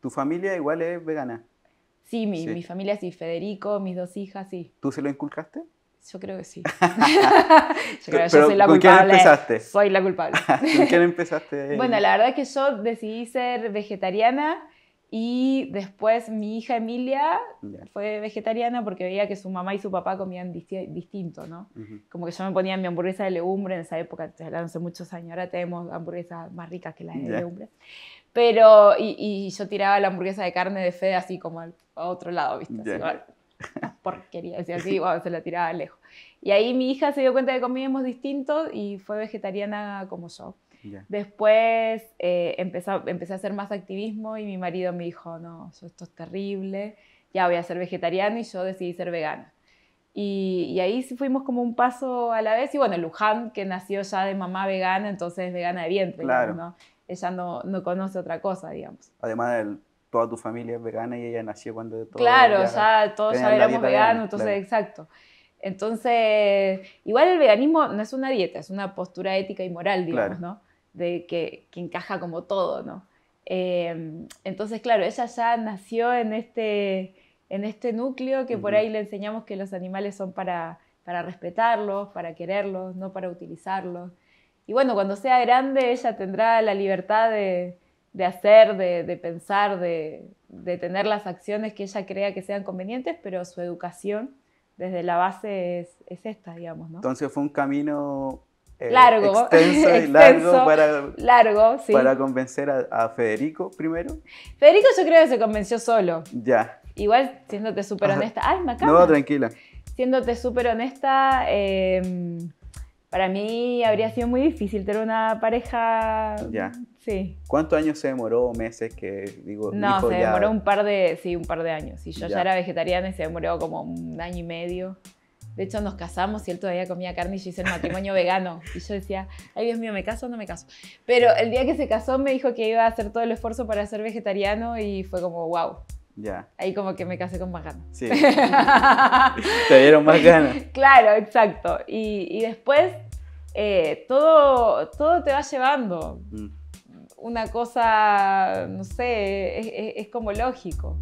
¿Tu familia igual es vegana? Sí mi, mi, familia sí, Federico, mis dos hijas, sí. ¿Tú se lo inculcaste? Yo creo que sí. yo creo que yo soy la ¿con culpable. Quién empezaste? Soy la culpable. ¿Con quién empezaste? bueno, la verdad es que yo decidí ser vegetariana y después mi hija Emilia fue vegetariana porque veía que su mamá y su papá comían distinto, ¿no? Como que yo me ponía mi hamburguesa de legumbre en esa época, te no hace muchos años, ahora tenemos hamburguesas más ricas que las de legumbre. Pero, y, yo tiraba la hamburguesa de carne de fe así como al, a otro lado, ¿viste? Así, bueno, porquería, así, se la tiraba lejos. Y ahí mi hija se dio cuenta de que comíamos distinto y fue vegetariana como yo. Después eh, empecé, a hacer más activismo y mi marido me dijo, no, esto es terrible, ya voy a ser vegetariano y yo decidí ser vegana. Y, y ahí fuimos como un paso a la vez. Y bueno, Luján, que nació ya de mamá vegana, entonces es vegana de vientre. Claro. ¿no? Ella no, no conoce otra cosa, digamos. Además, de toda tu familia es vegana y ella nació cuando todo Claro, ya, todos ya éramos veganos, entonces, exacto. Entonces, igual el veganismo no es una dieta, es una postura ética y moral, digamos, ¿no? de que, encaja como todo, ¿no? Em, entonces, claro, ella ya nació en este, en este núcleo que por ahí le enseñamos que los animales son para, para respetarlos, para quererlos, no para utilizarlos. Y bueno, cuando sea grande, ella tendrá la libertad de, hacer, de, de pensar, de, de, tener las acciones que ella crea que sean convenientes, pero su educación desde la base es, esta, digamos. Entonces fue un camino eh, largo, extenso y largo, para, para convencer a, Federico primero. Federico yo creo que se convenció solo. Ya. Igual, siéndote súper honesta. Ay, No, tranquila. Siéndote súper honesta, em, para mí habría sido muy difícil tener una pareja. Ya. Sí. ¿Cuántos años se demoró? ¿Meses? Que digo, no, se demoró un par de, un par de años. Y yo ya. era vegetariana y se demoró como un año y medio. De hecho, nos casamos y él todavía comía carne y yo hice el matrimonio vegano. Y yo decía, ay Dios mío, ¿me caso o no me caso? Pero el día que se casó me dijo que iba a hacer todo el esfuerzo para ser vegetariano y fue como, wow, ya. Ahí como que me casé con más ganas. Sí. Te dieron más ganas. claro, exacto. Y, después eh, todo, todo te va llevando. Mm. Una cosa, no sé, es como lógico.